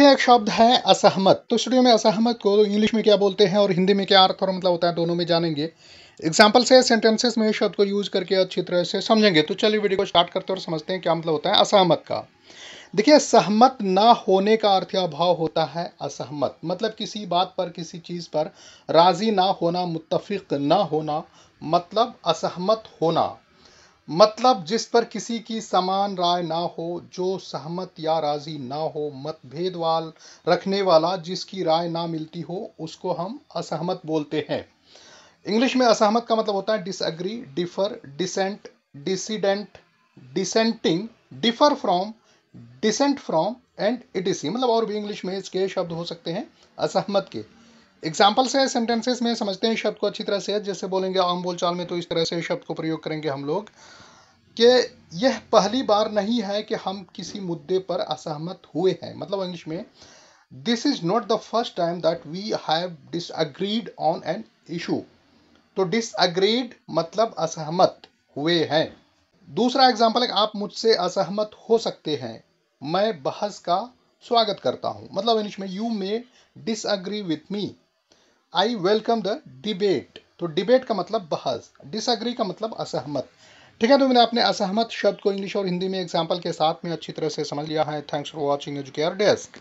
एक शब्द है असहमत तो स्टूडियो में असहमत को इंग्लिश में क्या बोलते हैं और हिंदी में क्या अर्थ और मतलब होता है दोनों में जानेंगे एग्जाम्पल से सेंटेंसेस में शब्द को यूज करके अच्छी तरह से समझेंगे तो चलिए वीडियो को स्टार्ट करते हैं और समझते हैं क्या मतलब होता है असहमत का देखिए सहमत ना होने का अर्थ या भाव होता है असहमत मतलब किसी बात पर किसी चीज़ पर राज़ी ना होना मुतफिक ना होना मतलब असहमत होना मतलब जिस पर किसी की समान राय ना हो जो सहमत या राजी ना हो मतभेद वाल रखने वाला जिसकी राय ना मिलती हो उसको हम असहमत बोलते हैं इंग्लिश में असहमत का मतलब होता है disagree differ dissent dissident dissenting differ from dissent from and it इसी मतलब और भी इंग्लिश में इसके शब्द हो सकते हैं असहमत के एग्जाम्पल से सेंटेंसेस में समझते हैं शब्द को अच्छी तरह से जैसे बोलेंगे आम बोलचाल में तो इस तरह से शब्द को प्रयोग करेंगे हम लोग कि यह पहली बार नहीं है कि हम किसी मुद्दे पर असहमत हुए हैं मतलब इंग्लिश में this is not the first time that we have disagreed on an issue तो डिसअग्रीड मतलब असहमत हुए हैं दूसरा एग्जाम्पल आप मुझसे असहमत हो सकते हैं मैं बहस का स्वागत करता हूं मतलब इंग्लिश में you may disagree with me I welcome the debate तो डिबेट का मतलब बहस डिसअग्री का मतलब असहमत ठीक है तो मैंने अपने असहमत शब्द को इंग्लिश और हिंदी में एग्जाम्पल के साथ में अच्छी तरह से समझ लिया है thanks for watching Educare desk